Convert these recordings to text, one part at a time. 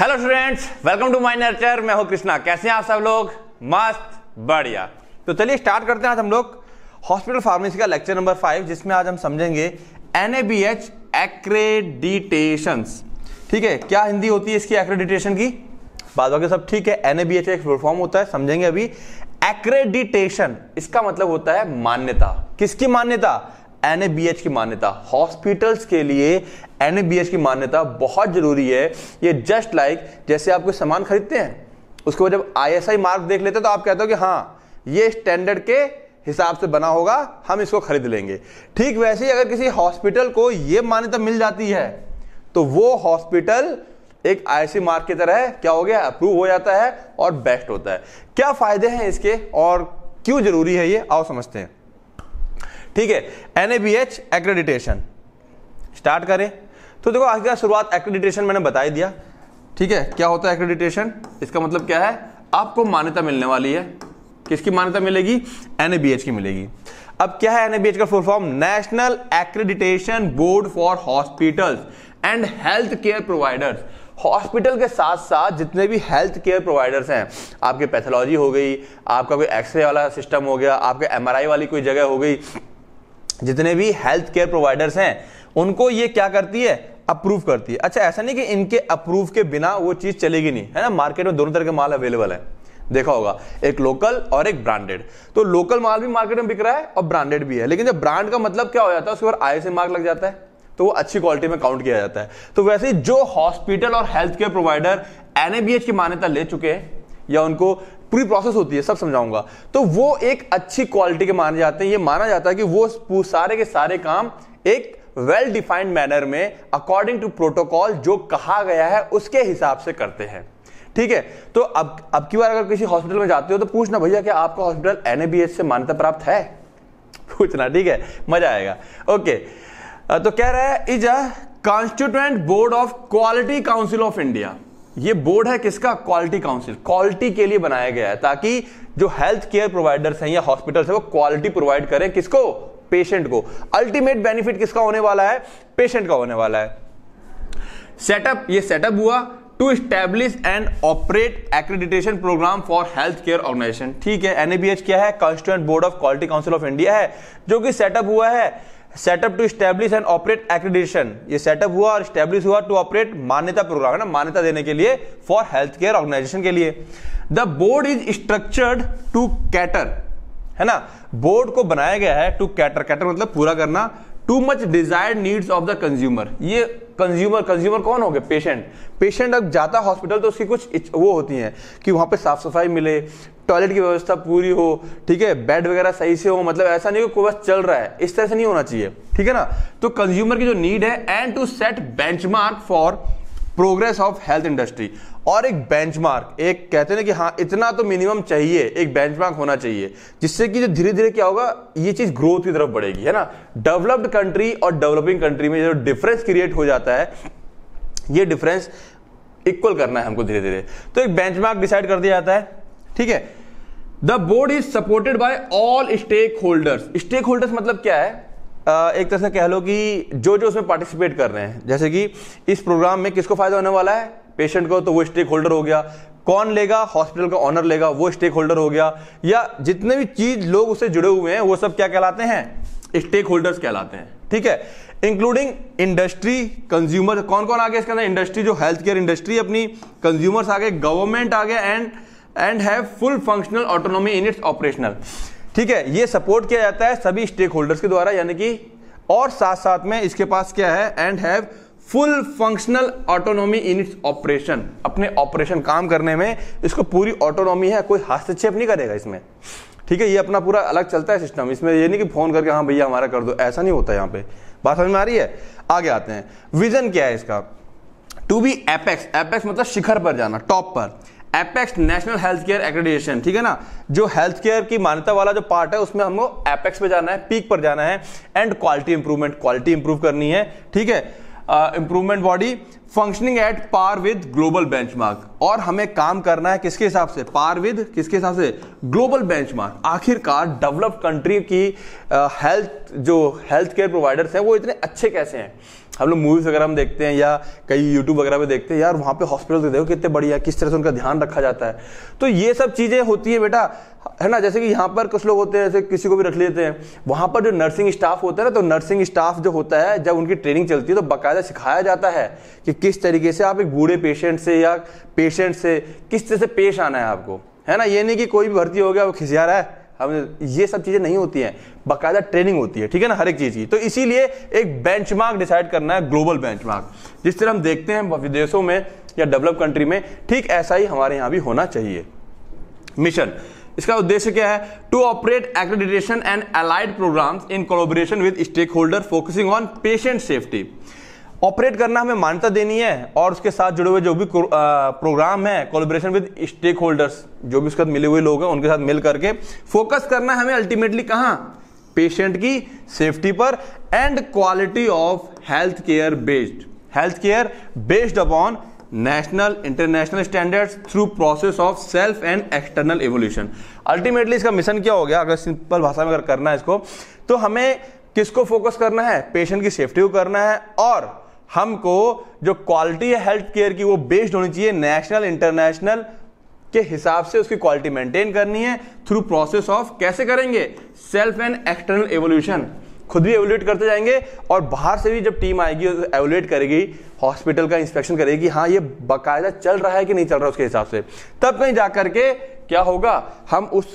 hello students welcome to my nature मैं हूं कृष्णा कैसे हैं आप सब लोग मस्त बढ़िया तो चलिए स्टार्ट करते हैं आज हम लोग हॉस्पिटल फार्मेसी का लेक्चर नंबर फाइव जिसमें आज हम समझेंगे N A B H accreditation ठीक है क्या हिंदी होती है इसकी एक्रेडिटेशन की बाद बाकी सब ठीक है एन ए बी एच एक फॉर्म होता है समझेंगे अभी एक्रेडिटेशन इसका मतलब होता है मान्यता किसकी मान्यता एन की मान्यता हॉस्पिटल्स के लिए एन की मान्यता बहुत जरूरी है ये जस्ट लाइक जैसे आप कोई सामान खरीदते हैं उसके बाद जब आई मार्क देख लेते हैं तो आप कहते हो कि हाँ ये स्टैंडर्ड के हिसाब से बना होगा हम इसको खरीद लेंगे ठीक वैसे ही अगर किसी हॉस्पिटल को ये मान्यता मिल जाती है तो वो हॉस्पिटल एक आईसी मार्क की तरह क्या हो गया अप्रूव हो जाता है और बेस्ट होता है क्या फायदे हैं इसके और क्यों जरूरी है ये आओ समझते हैं ठीक है एन एक्रेडिटेशन स्टार्ट करें तो देखो आज का शुरुआत एक्रेडिटेशन मैंने बता ही दिया ठीक है क्या होता है एक्रेडिटेशन इसका मतलब क्या है आपको मान्यता मिलने वाली है किसकी मान्यता मिलेगी एन की मिलेगी अब क्या है एनएबीएच का full form national accreditation board for hospitals and health care providers hospital के साथ साथ जितने भी हेल्थ केयर प्रोवाइडर्स हैं आपके पैथोलॉजी हो गई आपका कोई एक्सरे वाला सिस्टम हो गया आपके एमआरआई वाली कोई जगह हो गई जितने भी हेल्थ केयर प्रोवाइडर्स हैं उनको ये क्या करती है अप्रूव करती है अच्छा ऐसा नहीं कि इनके अप्रूव के बिना वो चीज़ चलेगी नहीं है ना मार्केट में दोनों तरह के माल अवेलेबल है देखा होगा एक लोकल और एक ब्रांडेड तो लोकल माल भी मार्केट में बिक रहा है और ब्रांडेड भी है लेकिन जब ब्रांड का मतलब क्या हो जाता है उसके बाद आय से मार्क लग जाता है तो वो अच्छी क्वालिटी में काउंट किया जाता है तो वैसे जो हॉस्पिटल और हेल्थ केयर प्रोवाइडर एनएबीएच की मान्यता ले चुके हैं या उनको पूरी प्रोसेस होती है सब समझाऊंगा तो वो एक अच्छी क्वालिटी के माने जाते हैं ये माना जाता है कि वो सारे के सारे काम एक वेल डिफाइंड मैनर में अकॉर्डिंग टू प्रोटोकॉल जो कहा गया है उसके हिसाब से करते हैं ठीक है तो अब अब की बार अगर किसी हॉस्पिटल में जाते हो तो पूछना भैया क्या आपका हॉस्पिटल एनएबीएच से मान्यता प्राप्त है पूछना ठीक है मजा आएगा ओके तो कह रहा है is a constituent board of quality council of India ये बोर्ड है किसका क्वालिटी काउंसिल क्वालिटी के लिए बनाया गया है ताकि जो हेल्थ केयर प्रोवाइडर्स हैं या हॉस्पिटल्स हैं वो क्वालिटी प्रोवाइड करें किसको पेशेंट को अल्टीमेट बेनिफिट किसका होने वाला है पेशेंट का होने वाला है सेटअप ये सेटअप हुआ to establish and operate accreditation programme for health care organisation ठीक है एनएबीएच क्या है constituent board of quality council of India है जो कि सेटअप हुआ है setup to establish and operate accreditation ये सेटअप हुआ और स्टैब्लिश हुआ टू ऑपरेट मान्यता प्रोग्राम है ना मान्यता देने के लिए फॉर हेल्थ केयर ऑर्गेनाइजेशन के लिए the board is structured to cater है ना बोर्ड को बनाया गया है टू कैटर कैटर मतलब पूरा करना to much desire needs of the consumer ये कंज्यूमर कंज्यूमर कौन हो गए पेशेंट पेशेंट अब जाता हॉस्पिटल तो उसकी कुछ वो होती हैं कि वहाँ पे साफ सफाई मिले टॉयलेट की व्यवस्था पूरी हो ठीक है बेड वगैरह सही से हो मतलब ऐसा नहीं हो बस चल रहा है इस तरह से नहीं होना चाहिए ठीक है ना तो कंज्यूमर की जो नीड है and to set benchmark for progress of health industry और एक बेंचमार्क एक कहते हैं कि हाँ इतना तो मिनिमम चाहिए एक बेंचमार्क होना चाहिए जिससे कि जो धीरे धीरे क्या होगा ये चीज़ ग्रोथ की तरफ बढ़ेगी है ना डेवलप्ड कंट्री और डेवलपिंग कंट्री में जो डिफरेंस क्रिएट हो जाता है ये डिफरेंस इक्वल करना है हमको धीरे धीरे तो एक बेंचमार्क डिसाइड कर दिया जाता है ठीक है the board is supported by all stakeholders stakeholders मतलब क्या है एक तरह से कह लो कि जो जो उसमें पार्टिसिपेट कर रहे हैं जैसे कि इस प्रोग्राम में किसको फायदा होने वाला है पेशेंट को तो वो स्टेक होल्डर हो गया कौन लेगा हॉस्पिटल का ऑनर लेगा वो स्टेक होल्डर हो गया या जितने भी चीज लोग उससे जुड़े हुए हैं वो सब क्या कहलाते हैं स्टेक होल्डर्स कहलाते हैं ठीक है इंक्लूडिंग इंडस्ट्री कंज्यूमर कौन कौन आ गया इसके अंदर इंडस्ट्री जो हेल्थ केयर इंडस्ट्री अपनी कंज्यूमर्स आ गए गवर्नमेंट आ गया and and have full functional autonomy in its operational ठीक है ये सपोर्ट किया जाता है सभी स्टेक होल्डर्स के द्वारा यानी कि और साथ साथ में इसके पास क्या है and have full functional autonomy in its operation अपने ऑपरेशन काम करने में इसको पूरी ऑटोनॉमी है कोई हस्तक्षेप नहीं करेगा इसमें ठीक है ये अपना पूरा अलग चलता है सिस्टम इसमें ये नहीं कि फोन करके हाँ भैया हमारा कर दो ऐसा नहीं होता यहाँ पे बात समझ में आ रही है आगे आते हैं विजन क्या है इसका टू बी एपेक्स एपेक्स मतलब शिखर पर जाना टॉप पर apex national health care accreditation ठीक है ना जो हेल्थ केयर की मान्यता वाला जो पार्ट है उसमें हमको एपेक्स पे जाना है पीक पर जाना है and quality improvement quality improve करनी है ठीक है Uh, improvement body functioning at par with global benchmark और हमें काम करना है किसके हिसाब से पारविद किसके हिसाब से ग्लोबल बेंचमार्क आखिरकार डेवलप कंट्री की हेल्थ जो हेल्थ केयर प्रोवाइडर्स हैं वो इतने अच्छे कैसे हैं हम लोग मूवीज़ वगैरह में देखते हैं या कई यूट्यूब वगैरह में देखते हैं यार वहाँ पे हॉस्पिटल देखो कितने बढ़िया किस तरह से उनका ध्यान रखा जाता है तो ये सब चीज़ें होती है बेटा है ना जैसे कि यहाँ पर कुछ लोग होते हैं जैसे किसी को भी रख लेते हैं वहाँ पर जो नर्सिंग स्टाफ होता है ना तो नर्सिंग स्टाफ जो होता है जब उनकी ट्रेनिंग चलती है तो बाकायदा सिखाया जाता है कि किस तरीके से आप एक बूढ़े पेशेंट से या पेशेंट से किस तरह से पेश आना है आपको है ना ये नहीं कि कोई भी भर्ती हो गया वो खिसिया रहा है हम ये सब चीज़ें नहीं होती हैं बाकायदा ट्रेनिंग होती है ठीक है ना हर एक चीज़ की तो इसीलिए एक बेंचमार्क डिसाइड करना है ग्लोबल बेंचमार्क जिस तरह हम देखते हैं विदेशों में या डेवलप कंट्री में ठीक ऐसा ही हमारे यहाँ भी होना चाहिए मिशन इसका उद्देश्य क्या है to operate accreditation and allied programmes in collaboration with stakeholder focusing on patient safety operate करना हमें मान्यता देनी है और उसके साथ जुड़े हुए जो भी प्रोग्राम है कोलोबरेशन विद स्टेक होल्डर्स जो भी उसके साथ मिले हुए लोग हैं उनके साथ मिल करके फोकस करना है हमें अल्टीमेटली कहाँ पेशेंट की सेफ्टी पर and quality of health care based health care based upon national international standards through process of self and external evolution ultimately इसका मिशन क्या हो गया अगर सिंपल भाषा में अगर करना है इसको तो हमें किसको फोकस करना है पेशेंट की सेफ्टी को करना है और हमको जो क्वालिटी है हेल्थ केयर की वो बेस्ड होनी चाहिए नेशनल इंटरनेशनल के हिसाब से उसकी क्वालिटी मेंटेन करनी है थ्रू प्रोसेस ऑफ कैसे करेंगे सेल्फ एंड एक्सटर्नल एवोल्यूशन खुद भी एवोल्यूट करते जाएंगे और बाहर से भी जब टीम आएगी एवोल्यूट करेगी हॉस्पिटल का इंस्पेक्शन करेगी हाँ ये बाकायदा चल रहा है कि नहीं चल रहा उसके हिसाब से तब कहीं जा करके क्या होगा हम उस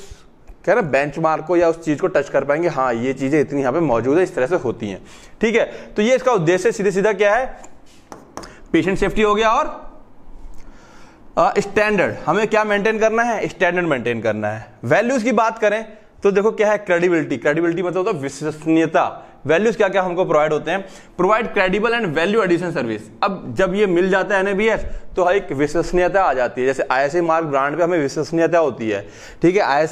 कह रहे हैं बेंचमार्क को या उस चीज़ को टच कर पाएंगे हाँ ये चीज़ें इतनी यहाँ पे मौजूद है इस तरह से होती हैं ठीक है तो ये इसका उद्देश्य सीधे सीधा क्या है पेशेंट सेफ्टी हो गया और स्टैंडर्ड uh, हमें क्या मेंटेन करना है स्टैंडर्ड मेंटेन करना है वैल्यूज की बात करें तो देखो क्या है क्रेडिबिलिटी क्रेडिबिलिटी मतलब होता है विश्वसनीयता वैल्यूज क्या क्या हमको प्रोवाइड होते हैं provide credible and value addition service अब जब ये मिल जाता है एन तो एक विश्वसनीयता आ जाती है जैसे आई मार्क ब्रांड पे हमें विश्वसनीयता होती है ठीक है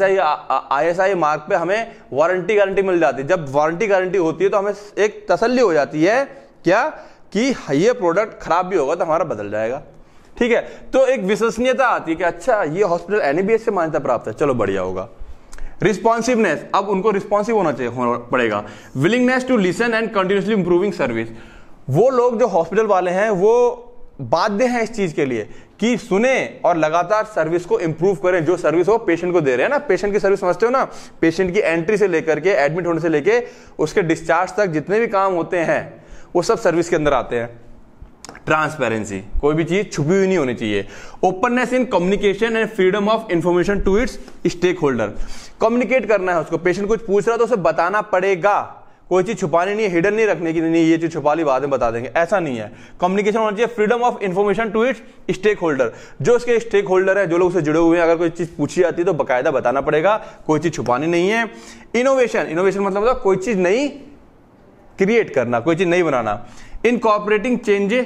आई आई मार्क पे हमें वारंटी गारंटी मिल जाती है जब वारंटी गारंटी होती है तो हमें एक तसल्ली हो जाती है क्या कि ये प्रोडक्ट खराब भी होगा तो हमारा बदल जाएगा ठीक है तो एक विश्वसनीयता आती है कि अच्छा ये हॉस्पिटल एनबीएस से मान्यता प्राप्त है चलो बढ़िया होगा रिस्पॉन्सिवनेस अब उनको रिस्पॉन्सिव होना चाहिए होना पड़ेगा willingness to listen and continuously improving service वो लोग जो हॉस्पिटल वाले हैं वो बाध्य हैं इस चीज़ के लिए कि सुने और लगातार सर्विस को इंप्रूव करें जो सर्विस हो पेशेंट को दे रहे हैं ना पेशेंट की सर्विस समझते हो ना पेशेंट की एंट्री से लेकर के एडमिट होने से लेकर उसके डिस्चार्ज तक जितने भी काम होते हैं वो सब सर्विस के अंदर आते हैं ट्रांसपेरेंसी कोई भी चीज छुपी हुई नहीं होनी चाहिए openness in communication and freedom of information to its stakeholder communicate करना है उसको पेशेंट कुछ पूछ रहा है तो उसे बताना पड़ेगा कोई चीज छुपानी नहीं है हिडन नहीं रखने की नहीं ये चीज छुपा ली बाद में बता देंगे ऐसा नहीं है कम्युनिकेशन होना चाहिए freedom of information to its stakeholder जो उसके स्टेक होल्डर है जो लोग उससे जुड़े हुए हैं अगर कोई चीज पूछी जाती है तो बकायदा बताना पड़ेगा कोई चीज छुपानी नहीं है इनोवेशन इनोवेशन मतलब कोई चीज नई क्रिएट करना कोई चीज नहीं बनाना cooperating change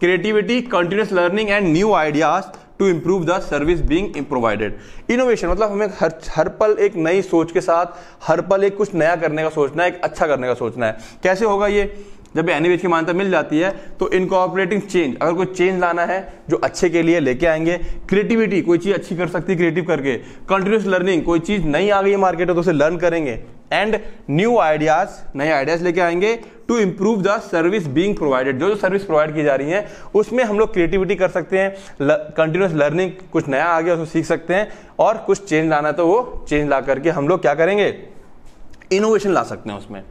creativity continuous learning and new ideas to improve the service being provided innovation मतलब हमें हर हर पल एक नई सोच के साथ हर पल एक कुछ नया करने का सोचना है एक अच्छा करने का सोचना है कैसे होगा ये जब एनिवेज की मान्यता मिल जाती है तो इनकॉपरेटिंग चेंज अगर कोई चेंज लाना है जो अच्छे के लिए लेके आएंगे क्रिएटिविटी कोई चीज़ अच्छी कर सकती है क्रिएटिव करके कंटिन्यूस लर्निंग कोई चीज़ नई आ गई है मार्केट में तो उसे लर्न करेंगे एंड न्यू आइडियाज नए आइडियाज लेके आएंगे to improve the service being provided जो जो सर्विस प्रोवाइड की जा रही है उसमें हम लोग क्रिएटिविटी कर सकते हैं कंटिन्यूस लर्निंग कुछ नया आ गया उसको सीख सकते हैं और कुछ चेंज लाना तो वो चेंज ला करके हम लोग क्या करेंगे इनोवेशन ला सकते हैं उसमें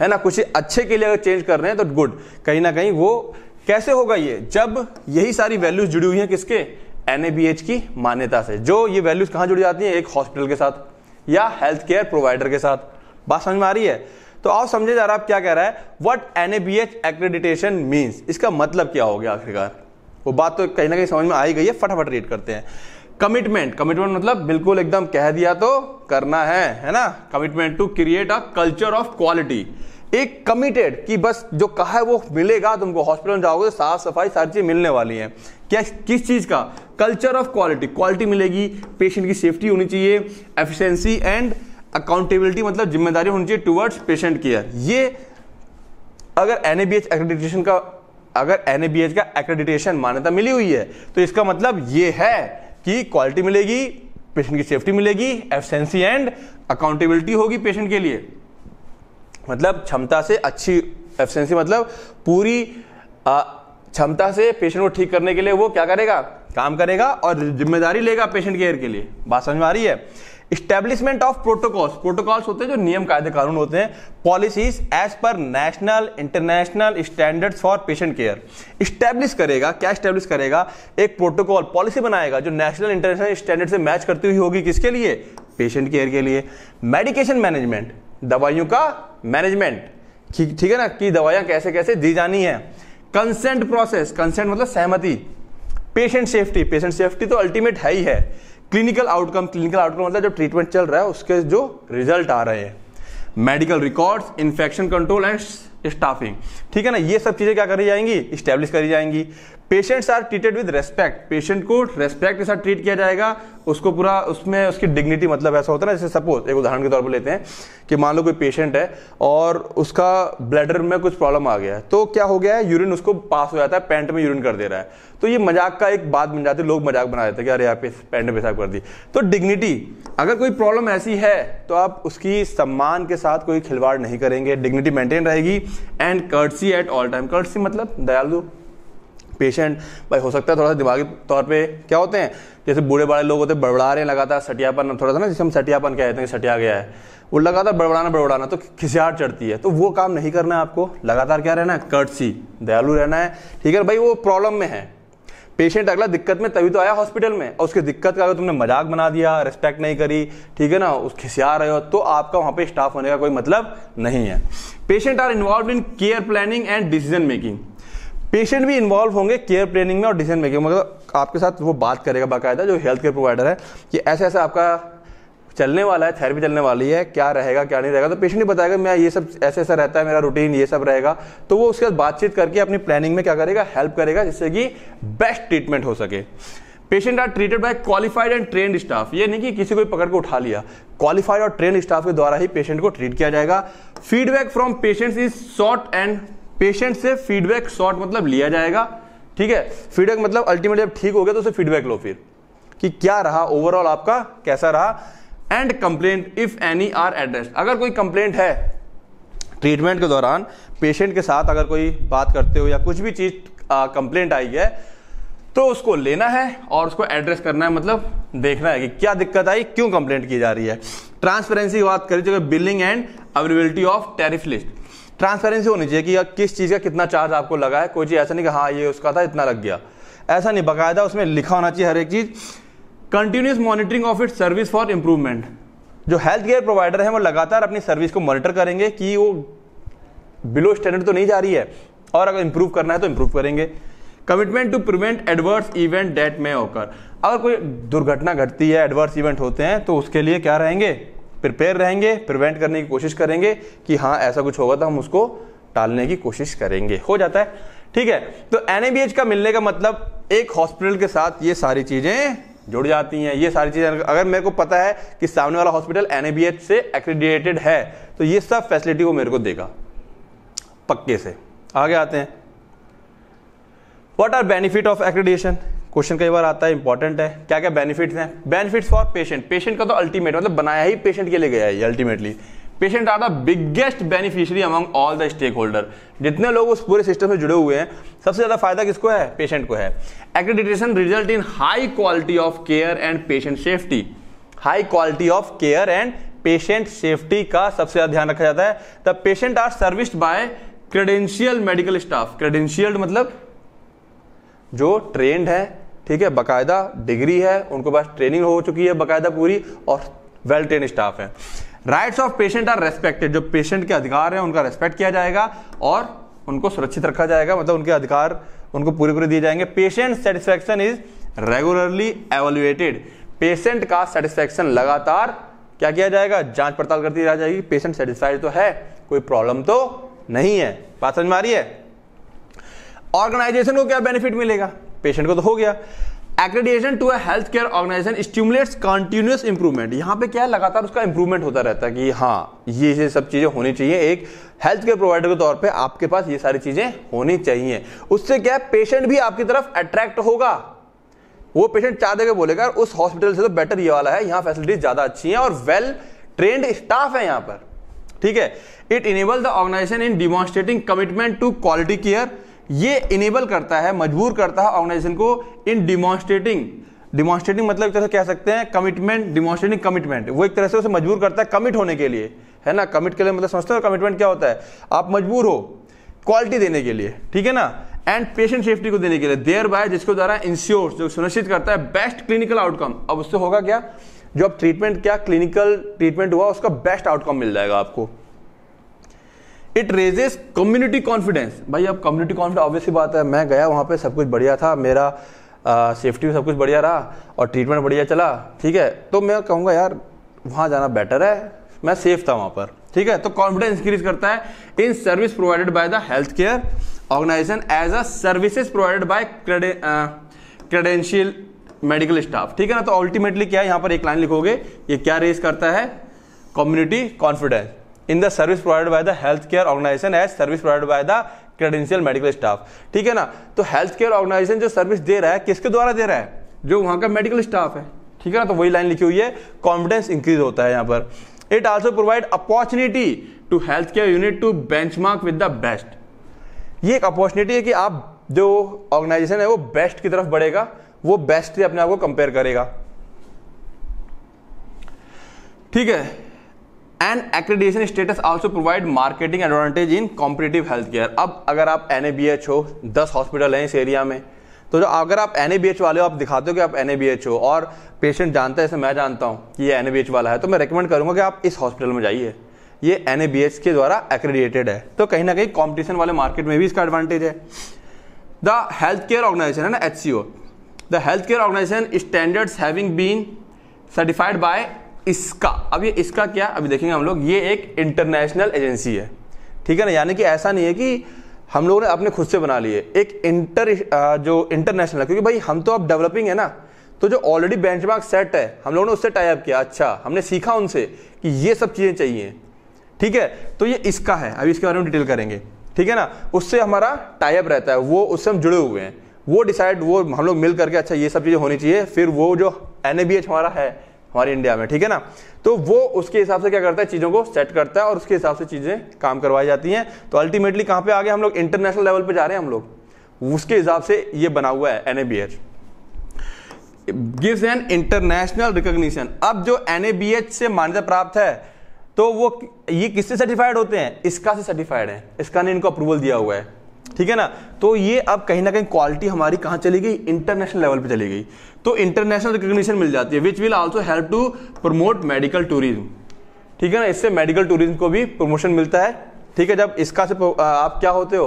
है ना कुछ अच्छे के लिए अगर चेंज कर रहे हैं तो गुड कहीं ना कहीं वो कैसे होगा ये जब यही सारी वैल्यूज जुड़ी हुई हैं किसके एन की मान्यता से जो ये वैल्यूज कहाँ जुड़ी जाती हैं एक हॉस्पिटल के साथ या हेल्थ केयर प्रोवाइडर के साथ बात समझ में आ रही है तो आप समझे जा रहा है आप क्या कह रहा है what N A B H accreditation means इसका मतलब क्या हो गया आखिरकार वो बात तो कहीं ना कहीं समझ में आई गई है फटाफट रीड करते हैं कमिटमेंट कमिटमेंट मतलब बिल्कुल एकदम कह दिया तो करना है है ना commitment to create a culture of quality एक कमिटेड कि बस जो कहा है वो मिलेगा तुमको हॉस्पिटल में जाओगे तो साफ सफाई सारी चीज़ मिलने वाली है क्या किस चीज़ का कल्चर ऑफ क्वालिटी क्वालिटी मिलेगी पेशेंट की सेफ्टी होनी चाहिए एफिशिएंसी एंड अकाउंटेबिलिटी मतलब जिम्मेदारी होनी चाहिए टूवर्ड्स पेशेंट केयर ये अगर एन एक्रेडिटेशन का अगर एन का एक्रेडिटेशन मान्यता मिली हुई है तो इसका मतलब ये है कि क्वालिटी मिलेगी पेशेंट की सेफ्टी मिलेगी एफसेंसी एंड अकाउंटेबिलिटी होगी पेशेंट के लिए मतलब क्षमता से अच्छी एफसेंसी मतलब पूरी क्षमता से पेशेंट को ठीक करने के लिए वो क्या करेगा काम करेगा और जिम्मेदारी लेगा पेशेंट केयर के लिए बात समझ में आ रही है स्टेब्लिशमेंट ऑफ प्रोटोकॉल्स प्रोटोकॉल्स होते हैं जो नियम कायदे कानून होते हैं पॉलिसीज एज पर national international standards for patient care establish करेगा क्या स्टैब्लिश करेगा एक प्रोटोकॉल पॉलिसी बनाएगा जो नेशनल इंटरनेशनल स्टैंडर्ड से मैच करती हुई होगी किसके लिए पेशेंट केयर के लिए मेडिकेशन मैनेजमेंट दवाइयों का मैनेजमेंट ठीक है ना कि दवाइयाँ कैसे कैसे दी जानी है कंसेंट प्रोसेस कंसेंट मतलब सहमति पेशेंट सेफ्टी पेशेंट सेफ्टी तो अल्टीमेट है ही है क्लिनिकल आउटकम क्लिनिकल आउटकम मतलब जो ट्रीटमेंट चल रहा है उसके जो रिजल्ट आ रहे हैं medical records infection control and staffing ठीक है ना ये सब चीज़ें क्या करी जाएंगी स्टैब्लिश करी जाएंगी patients are treated with respect patient को रेस्पेक्ट के साथ ट्रीट किया जाएगा उसको पूरा उसमें उसकी डिग्निटी मतलब ऐसा होता है ना जैसे सपोज एक उदाहरण के तौर पर लेते हैं कि मान लो कोई पेशेंट है और उसका ब्लडर में कुछ प्रॉब्लम आ गया है तो क्या हो गया है यूरिन उसको पास हो जाता है पैंट में यूरिन कर दे रहा है तो ये मजाक का एक बात बन जाती है लोग मजाक बना देते हैं कि अरे यहाँ पे पैंट में पेशाब कर दी तो डिग्निटी अगर कोई प्रॉब्लम ऐसी है तो आप उसकी सम्मान के साथ कोई खिलवाड़ नहीं करेंगे डिग्निटी मेंटेन रहेगी and courtesy at all time courtesy मतलब दयालु पेशेंट भाई हो सकता है थोड़ा सा दिमागी तौर पे क्या होते हैं जैसे बूढ़े बड़े लोग होते हैं बड़बड़ा रहे हैं लगातार सटियापन थोड़ा सा ना जिसे हम सटियापन कह देते हैं सटिया गया है वो लगातार बड़बड़ाना बड़बड़ाना तो खिसियाट चढ़ती है तो वो काम नहीं करना है आपको लगातार क्या रहना है सी दयालु रहना है ठीक है भाई वो प्रॉब्लम में है पेशेंट अगला दिक्कत में तभी तो आया हॉस्पिटल में और उसकी दिक्कत का अगर तुमने मजाक बना दिया रिस्पेक्ट नहीं करी ठीक है ना उस खिसिया रहे हो तो आपका वहां पे स्टाफ होने का कोई मतलब नहीं है patient are involve in care planning and decision making patient भी इन्वॉल्व होंगे केयर प्लानिंग में और डिसीजन मेकिंग मतलब आपके साथ वो बात करेगा बाकायदा जो हेल्थ केयर प्रोवाइडर है कि ऐसे ऐसा आपका चलने वाला है थेरेपी चलने वाली है क्या रहेगा क्या नहीं रहेगा तो पेशेंट ही बताएगा मैं ये सब ऐसे ऐसा रहता है मेरा रूटीन ये सब रहेगा तो वो उसके साथ बातचीत करके अपनी प्लानिंग में क्या करेगा हेल्प करेगा जिससे कि बेस्ट ट्रीटमेंट हो सके patient are treated by qualified and trained staff ये नहीं कि किसी को भी पकड़ के उठा लिया क्वालिफाइड और ट्रेंड स्टाफ के द्वारा ही पेशेंट को ट्रीट किया जाएगा feedback from patients is sought and patient से फीडबैक शॉर्ट मतलब लिया जाएगा ठीक है फीडबैक मतलब अल्टीमेटली जब ठीक हो गया तो उसे फीडबैक लो फिर कि क्या रहा ओवरऑल आपका कैसा रहा and complaint if any are addressed अगर कोई कंप्लेंट है ट्रीटमेंट के दौरान पेशेंट के साथ अगर कोई बात करते हो या कुछ भी चीज कंप्लेंट आई है तो उसको लेना है और उसको एड्रेस करना है मतलब देखना है कि क्या दिक्कत आई क्यों कंप्लेंट की जा रही है ट्रांसपेरेंसी की बात करें जो billing and availability of tariff list transparency होनी चाहिए कि किस चीज़ का कितना चार्ज आपको लगा है कोई चीज़ ऐसा नहीं कि हाँ ये उसका था इतना लग गया ऐसा नहीं बाकायदा उसमें लिखा होना चाहिए हर एक चीज़ continuous monitoring of it service for improvement जो हेल्थ केयर प्रोवाइडर है वो लगातार अपनी सर्विस को मॉनिटर करेंगे कि वो बिलो स्टैंडर्ड तो नहीं जा रही है और अगर इम्प्रूव करना है तो इम्प्रूव करेंगे commitment to prevent adverse event डेट में होकर अगर कोई दुर्घटना घटती है एडवर्स इवेंट होते हैं तो उसके लिए क्या रहेंगे प्रिपेयर रहेंगे प्रिवेंट करने की कोशिश करेंगे कि हाँ ऐसा कुछ होगा तो हम उसको टालने की कोशिश करेंगे हो जाता है ठीक है तो एन का मिलने का मतलब एक हॉस्पिटल के साथ ये सारी चीज़ें जुड़ जाती हैं ये सारी चीज़ें अगर मेरे को पता है कि सामने वाला हॉस्पिटल एन से एक्रीडिएटेड है तो ये सब फैसिलिटी वो मेरे को देगा पक्के से आगे आते हैं what are benefit of accreditation question कई बार आता है इंपॉर्टेंट है क्या क्या बेनिफिट्स हैं बेनिफिट्स फॉर पेशेंट पेशेंट का तो अल्टीमेट मतलब बनाया ही पेशेंट के लिए गया है ultimately patient are the biggest beneficiary among all the stakeholder जितने लोग उस पूरे सिस्टम से जुड़े हुए हैं सबसे ज्यादा फायदा किसको है पेशेंट को है accreditation result in high quality of care and patient safety high quality of care and patient safety का सबसे ज्यादा ध्यान रखा जाता है the patient are serviced by credential medical staff credentialed मतलब जो ट्रेंड है ठीक है बाकायदा डिग्री है उनके पास ट्रेनिंग हो चुकी है बाकायदा पूरी और वेल ट्रेन स्टाफ है rights of patient are respected जो पेशेंट के अधिकार हैं उनका रेस्पेक्ट किया जाएगा और उनको सुरक्षित रखा जाएगा मतलब उनके अधिकार उनको पूरे पूरे दिए जाएंगे patient satisfaction is regularly evaluated patient का सेटिस्फेक्शन लगातार क्या किया जाएगा जांच पड़ताल करती रह जाएगी पेशेंट सेटिस्फाइड तो है कोई प्रॉब्लम तो नहीं है बात समझ में आ रही है ऑर्गेनाइजेशन को क्या बेनिफिट मिलेगा पेशेंट को तो हो गया accreditation to a health care organisation stimulates continuous improvement यहां पे क्या है लगातार उसका इंप्रूवमेंट होता रहता है कि हाँ ये ये सब चीज़ें होनी चाहिए एक हेल्थ केयर प्रोवाइडर के तौर पे आपके पास ये सारी चीज़ें होनी चाहिए उससे क्या है पेशेंट भी आपकी तरफ अट्रैक्ट होगा वो पेशेंट चाह देकर बोलेगा उस हॉस्पिटल से तो बेटर ये वाला है यहाँ फैसिलिटीज ज़्यादा अच्छी हैं और वेल ट्रेंड स्टाफ है यहाँ पर ठीक है it enable the organisation in demonstrating commitment to quality care ये इनेबल करता है मजबूर करता है ऑर्गेनाइजेशन को इन डिमॉन्स्ट्रेटिंग डिमॉन्स्ट्रेटिंग मतलब एक तरह से कह सकते हैं कमिटमेंट डिमॉन्स्ट्रेटिंग कमिटमेंट वो एक तरह से उसे मजबूर करता है कमिट होने के लिए है ना कमिट के लिए मतलब समझते हो कमिटमेंट क्या होता है आप मजबूर हो क्वालिटी देने के लिए ठीक है ना एंड पेशेंट सेफ्टी को देने के लिए देयर बाय जिसके द्वारा इंश्योर जो सुनिश्चित करता है बेस्ट क्लिनिकल आउटकम अब उससे होगा क्या जो अब ट्रीटमेंट क्या क्लिनिकल ट्रीटमेंट हुआ उसका बेस्ट आउटकम मिल जाएगा आपको इट रेजेस कम्युनिटी कॉन्फिडेंस भाई अब कम्युनिटी कॉन्फिडेंस ऑब्वियसली बात है मैं गया वहाँ पे सब कुछ बढ़िया था मेरा सेफ्टी में सब कुछ बढ़िया रहा और ट्रीटमेंट बढ़िया चला ठीक है तो मैं कहूँगा यार वहाँ जाना बेटर है मैं सेफ था वहाँ पर ठीक है तो कॉन्फिडेंस इंक्रीज करता है in service provided by the health care organisation as a services provided by credential medical staff ठीक है ना तो अल्टीमेटली क्या है यहाँ पर एक लाइन लिखोगे ये क्या रेस करता है community confidence in the service provide by the health care organisation as service provide by the credential medical staff ठीक है ना तो हेल्थ केयर ऑर्गेनाइजेशन जो सर्विस दे रहा है किसके द्वारा दे रहा है जो वहां का मेडिकल स्टाफ है ठीक है ना तो वही लाइन लिखी हुई है कॉन्फिडेंस इंक्रीज होता है यहाँ पर it also provide opportunity to health care unit to benchmark with the best ये एक अपॉर्चुनिटी है कि आप जो ऑर्गेनाइजेशन है वो बेस्ट की तरफ बढ़ेगा वो बेस्ट से अपने आप को कंपेयर करेगा ठीक है and accreditation status also provide marketing advantage in competitive health care अब अगर आप एन हो दस हॉस्पिटल हैं इस एरिया में तो जो अगर आप एन वाले हो आप दिखाते हो कि आप एन हो और पेशेंट जानता है जैसे मैं जानता हूँ कि ये एन वाला है तो मैं रिकमेंड करूँगा कि आप इस हॉस्पिटल में जाइए ये एन के द्वारा एक्रेडिएटेड है तो कहीं ना कहीं कॉम्पिटिशन वाले मार्केट में भी इसका एडवांटेज है द हेल्थ केयर ऑर्गेनाइजेशन है ना H the health care organisation standards having been certified by इसका अब ये इसका क्या अभी देखेंगे हम लोग ये एक इंटरनेशनल एजेंसी है ठीक है ना यानी कि ऐसा नहीं है कि हम लोगों ने अपने खुद से बना लिए एक इंटर जो इंटरनेशनल क्योंकि भाई हम तो अब डेवलपिंग है ना तो जो ऑलरेडी बेंच सेट है हम लोगों ने उससे टाइप किया अच्छा हमने सीखा उनसे कि ये सब चीज़ें चाहिए ठीक है तो ये इसका है अभी इसके बारे में डिटेल करेंगे ठीक है ना उससे हमारा टाइप रहता है वो उससे हम जुड़े हुए हैं वो डिसाइड वो हम लोग मिल करके अच्छा ये सब चीज़ें होनी चाहिए फिर वो जो एन हमारा है हमारे इंडिया में ठीक है ना तो वो उसके हिसाब से क्या करता है चीज़ों को सेट करता है और उसके हिसाब से चीज़ें काम करवाई जाती हैं तो अल्टीमेटली कहां पे आ गए हम लोग इंटरनेशनल लेवल पे जा रहे हैं हम लोग उसके हिसाब से ये बना हुआ है N B H gives an international recognition अब जो एन से मान्यता प्राप्त है तो वो ये किससे सर्टिफाइड होते हैं इसका से सर्टिफाइड है इसका ने इनको अप्रूवल दिया हुआ है ठीक है ना तो ये अब कहीं ना कहीं क्वालिटी हमारी कहां चली गई इंटरनेशनल लेवल पे चली गई तो इंटरनेशनल रिकॉग्निशन मिल जाती है which will also help to promote medical tourism ठीक है ना इससे मेडिकल टूरिज्म को भी प्रमोशन मिलता है ठीक है जब इसका से आप क्या होते हो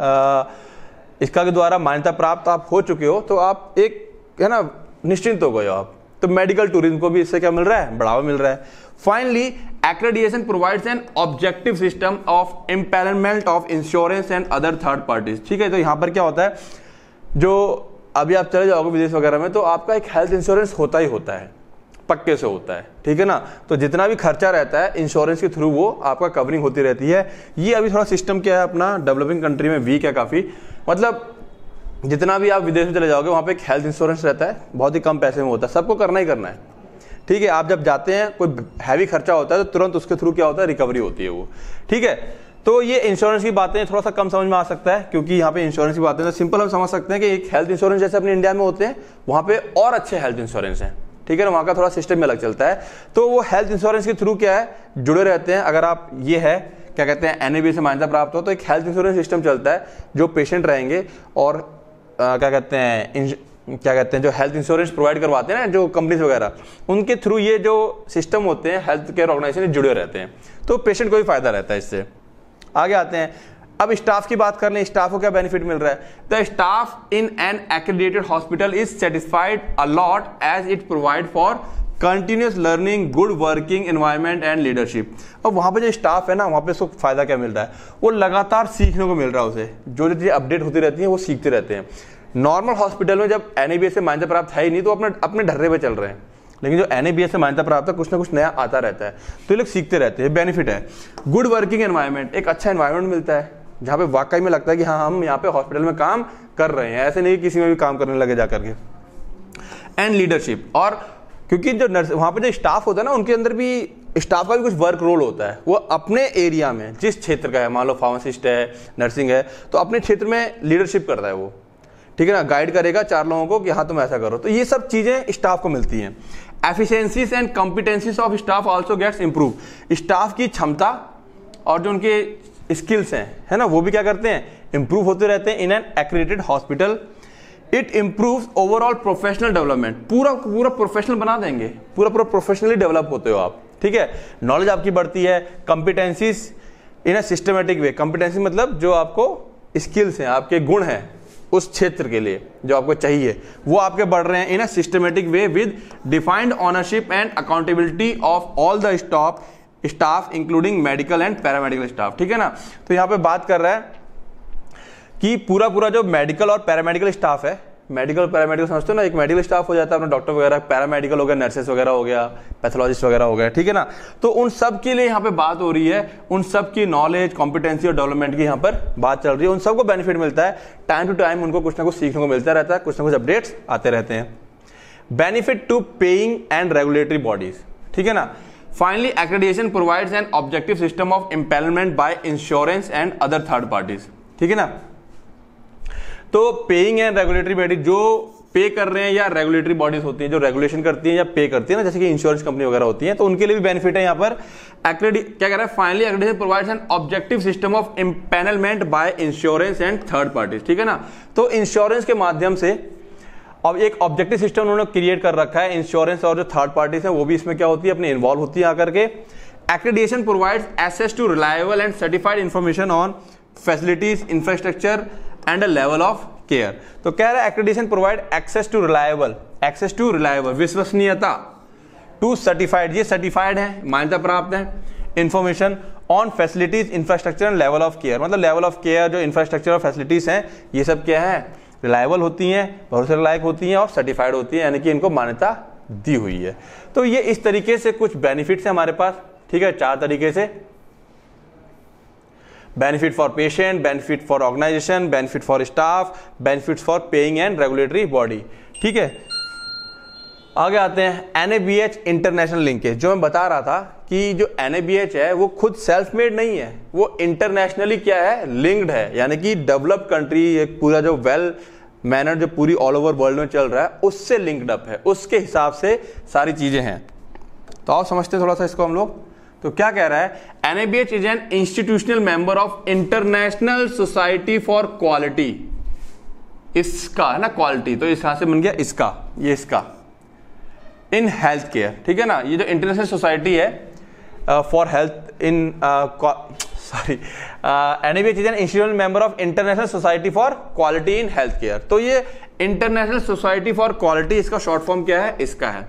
आ, इसका के द्वारा मान्यता प्राप्त आप हो चुके हो तो आप एक है ना निश्चिंत हो गए हो आप तो मेडिकल टूरिज्म को भी इससे क्या मिल रहा है बढ़ावा मिल रहा है finally accreditation provides an objective system of impairment of insurance and other third parties ठीक है तो यहां पर क्या होता है जो अभी आप चले जाओगे विदेश वगैरह में तो आपका एक हेल्थ इंश्योरेंस होता ही होता है पक्के से होता है ठीक है ना तो जितना भी खर्चा रहता है इंश्योरेंस के थ्रू वो आपका कवरिंग होती रहती है ये अभी थोड़ा सिस्टम क्या है अपना डेवलपिंग कंट्री में वीक है काफ़ी मतलब जितना भी आप विदेश में चले जाओगे वहां पे एक हेल्थ इंश्योरेंस रहता है बहुत ही कम पैसे में होता है सबको करना ही करना है ठीक है आप जब जाते हैं कोई हैवी खर्चा होता है तो तुरंत उसके थ्रू क्या होता है रिकवरी होती है वो ठीक है तो ये इंश्योरेंस की बातें थोड़ा सा कम समझ में आ सकता है क्योंकि यहाँ पे इंश्योरेंस की बातें तो सिंपल हम समझ सकते हैं कि एक हेल्थ इंश्योरेंस जैसे अपने इंडिया में होते हैं वहाँ पे और अच्छे हेल्थ इंश्योरेंस हैं ठीक है ना वहाँ का थोड़ा सिस्टम में अलग चलता है तो वो हेल्थ इंश्योरेंस के थ्रू क्या है जुड़े रहते हैं अगर आप ये है क्या कहते हैं एन से मान्यता प्राप्त हो तो एक हेल्थ इंश्योरेंस सिस्टम चलता है जो पेशेंट रहेंगे और आ, क्या कहते हैं क्या कहते हैं जो हेल्थ इंश्योरेंस प्रोवाइड करवाते हैं ना जो कंपनीज वगैरह उनके थ्रू ये जो सिस्टम होते हैं हेल्थ केयर ऑर्गेनाइजेशन जुड़े रहते हैं तो पेशेंट को भी फायदा रहता है इससे आगे आते हैं अब स्टाफ की बात कर लें स्टाफ को क्या बेनिफिट मिल रहा है the staff in an accredited hospital is satisfied a lot as it provide for continuous learning good working environment and leadership अब वहाँ पे जो स्टाफ है ना वहाँ पे उसको फायदा क्या मिल रहा है वो लगातार सीखने को मिल रहा है उसे जो जो चीज़ें अपडेट होती रहती हैं वो सीखते रहते हैं नॉर्मल हॉस्पिटल में जब एन से मान्यता प्राप्त है ही नहीं तो अपने अपने ढर्रे पे चल रहे हैं लेकिन जो एन से मान्यता प्राप्त है कुछ ना कुछ नया आता रहता है तो ये लोग सीखते रहते हैं बेनिफिट है गुड वर्किंग एनवायरमेंट एक अच्छा एनवायरमेंट मिलता है जहाँ पे वाकई में लगता है कि हाँ हम यहाँ पे हॉस्पिटल में काम कर रहे हैं ऐसे नहीं किसी में भी काम करने लगे जा करके एंड लीडरशिप और क्योंकि जो नर्स वहाँ पर जो स्टाफ होता है ना उनके अंदर भी स्टाफ का भी कुछ वर्क रोल होता है वो अपने एरिया में जिस क्षेत्र का है मान लो फार्मासिस्ट है नर्सिंग है तो अपने क्षेत्र में लीडरशिप करता है वो ठीक है ना गाइड करेगा चार लोगों को कि हाँ तुम ऐसा करो तो ये सब चीज़ें स्टाफ को मिलती हैं efficiencies and competencies of staff also gets improve staff की क्षमता और जो उनके स्किल्स हैं है ना वो भी क्या करते हैं इम्प्रूव होते रहते हैं in an accredited hospital it improve overall professional development पूरा पूरा प्रोफेशनल बना देंगे पूरा पूरा प्रोफेशनली डेवलप होते हो आप ठीक है नॉलेज आपकी बढ़ती है competencies in a systematic way competency मतलब जो आपको स्किल्स हैं आपके गुण हैं उस क्षेत्र के लिए जो आपको चाहिए वो आपके बढ़ रहे हैं in a systematic way with defined ownership and accountability of all the stop staff including medical and paramedical staff ठीक है ना तो यहाँ पे बात कर रहा है कि पूरा पूरा जो मेडिकल और पैरामेडिकल स्टाफ है मेडिकल पैरामेडिकल समझते हो ना एक मेडिकल स्टाफ हो जाता है अपना डॉक्टर वगैरह पैरामेडिकल हो गया नर्सेस वगैरह हो गया पैथोलॉजिस्ट वगैरह हो गया ठीक है ना तो उन सब के लिए यहाँ पे बात हो रही है उन सब की नॉलेज कॉम्पिटेंसी और डेवलपमेंट की यहाँ पर बात चल रही है उन सबको बेनिफिट मिलता है टाइम टू टाइम उनको कुछ ना कुछ सीखने को मिलता रहता है कुछ ना कुछ अपडेट्स आते रहते हैं benefit to paying and regulatory bodies ठीक है ना finally accreditation provides an objective system of empanelment by insurance and other third parties ठीक है ना तो पेइंग एंड रेगुलेटरी बॉडी जो पे कर रहे हैं या रेगुलेटरी बॉडीज होती हैं जो रेगुलेशन करती हैं या पे करती है ना जैसे कि इंश्योरेंस कंपनी वगैरह होती है तो उनके लिए भी बेनिफिट है यहाँ पर क्या कह रहा है finally accreditation provides an objective system of empanelment by insurance and third parties ठीक है ना तो इंश्योरेंस के माध्यम से अब एक ऑब्जेक्टिव सिस्टम उन्होंने क्रिएट कर रखा है इंश्योरेंस और जो थर्ड पार्टीज है वो भी इसमें क्या होती है अपने इन्वॉल्व होती है आकर के accreditation provides access to reliable and certified information on facilities infrastructure and a level of care तो कह रहा है accreditation provide access to reliable access to reliable विश्वसनीयता टू सर्टिफाइड ये सर्टिफाइड है मान्यता प्राप्त है information on facilities infrastructure and level of care मतलब लेवल ऑफ केयर जो इंफ्रास्ट्रक्चर और फैसिलिटीज हैं ये सब क्या है रिलायबल होती हैं भरोसे लायक होती हैं और सर्टिफाइड होती हैं यानी कि इनको मान्यता दी हुई है तो ये इस तरीके से कुछ बेनिफिट्स हैं हमारे पास ठीक है चार तरीके से benefit for patient benefit for organisation benefit for staff benefit for paying and regulatory body ठीक है आगे आते हैं एन इंटरनेशनल लिंकेज जो मैं बता रहा था कि जो एन है वो खुद सेल्फ मेड नहीं है वो इंटरनेशनली क्या है लिंक्ड है यानी कि डेवलप कंट्री एक पूरा जो वेल मैनर जो पूरी ऑल ओवर वर्ल्ड में चल रहा है उससे लिंक्ड अप है उसके हिसाब से सारी चीज़ें हैं तो आप समझते थोड़ा सा इसको हम लोग तो क्या कह रहा है NABH is an institutional member of international society for quality इसका है ना क्वालिटी तो इस यहां से बन गया इसका ये इसका इन हेल्थ केयर ठीक है ना ये जो इंटरनेशनल सोसाइटी है for health in sorry NABH is an institutional member of international society for quality in health care तो ये इंटरनेशनल सोसाइटी फॉर क्वालिटी इसका शॉर्ट फॉर्म क्या है इसका है